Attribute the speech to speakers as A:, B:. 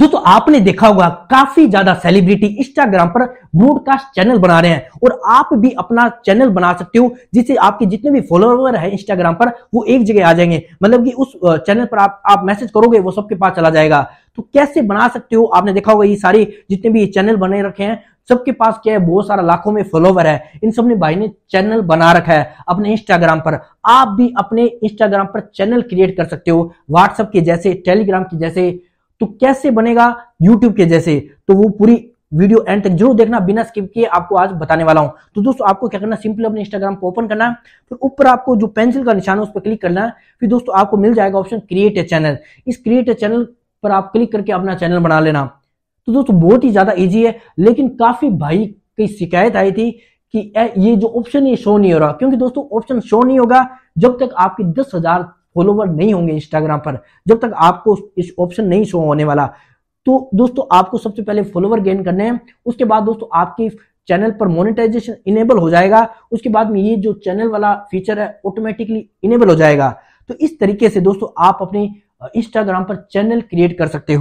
A: दोस्तों आपने देखा होगा काफी ज्यादा सेलिब्रिटी इंस्टाग्राम पर ब्रॉडकास्ट चैनल बना रहे हैं और आप भी अपना चैनल बना सकते हो जिससे आपके जितने भी फॉलोअर है इंस्टाग्राम पर वो एक जगह आ जाएंगे मतलब कि उस चैनल पर आप आप मैसेज करोगे वो सबके पास चला जाएगा तो कैसे बना सकते हो आपने देखा होगा ये सारे जितने भी चैनल बने रखे हैं सबके पास क्या है बहुत सारा लाखों में फॉलोवर है इन सब ने भाई ने चैनल बना रखा है अपने इंस्टाग्राम पर आप भी अपने इंस्टाग्राम पर चैनल क्रिएट कर सकते हो व्हाट्सएप के जैसे टेलीग्राम के जैसे तो कैसे बनेगा यूट्यूब के जैसे तो वो पूरी वीडियो एंड तक जरूर देखना बिना स्किप किए आपको आज बताने वाला हूं तो दोस्तों आपको क्या करना सिंपल अपने इंस्टाग्राम को ओपन करना फिर ऊपर आपको जो पेंसिल का निशान है उस पर क्लिक करना है फिर दोस्तों आपको मिल जाएगा ऑप्शन क्रिएट ए चैनल इस क्रिएट ए चैनल पर आप क्लिक करके अपना चैनल बना लेना तो दोस्तों बहुत ही ज्यादा ईजी है लेकिन काफी भाई की शिकायत आई थी कि ये जो ऑप्शन ये शो नहीं हो रहा क्योंकि दोस्तों ऑप्शन शो नहीं होगा जब तक आपकी दस हजार फॉलोवर नहीं होंगे इंस्टाग्राम पर जब तक आपको इस ऑप्शन नहीं शो होने वाला तो दोस्तों आपको सबसे पहले फॉलोवर गेन करने हैं उसके बाद दोस्तों आपकी चैनल पर मोनेटाइजेशन इनेबल हो जाएगा उसके बाद में ये जो चैनल वाला फीचर है ऑटोमेटिकली इनेबल हो जाएगा तो इस तरीके से दोस्तों आप अपने इंस्टाग्राम पर चैनल क्रिएट कर सकते हो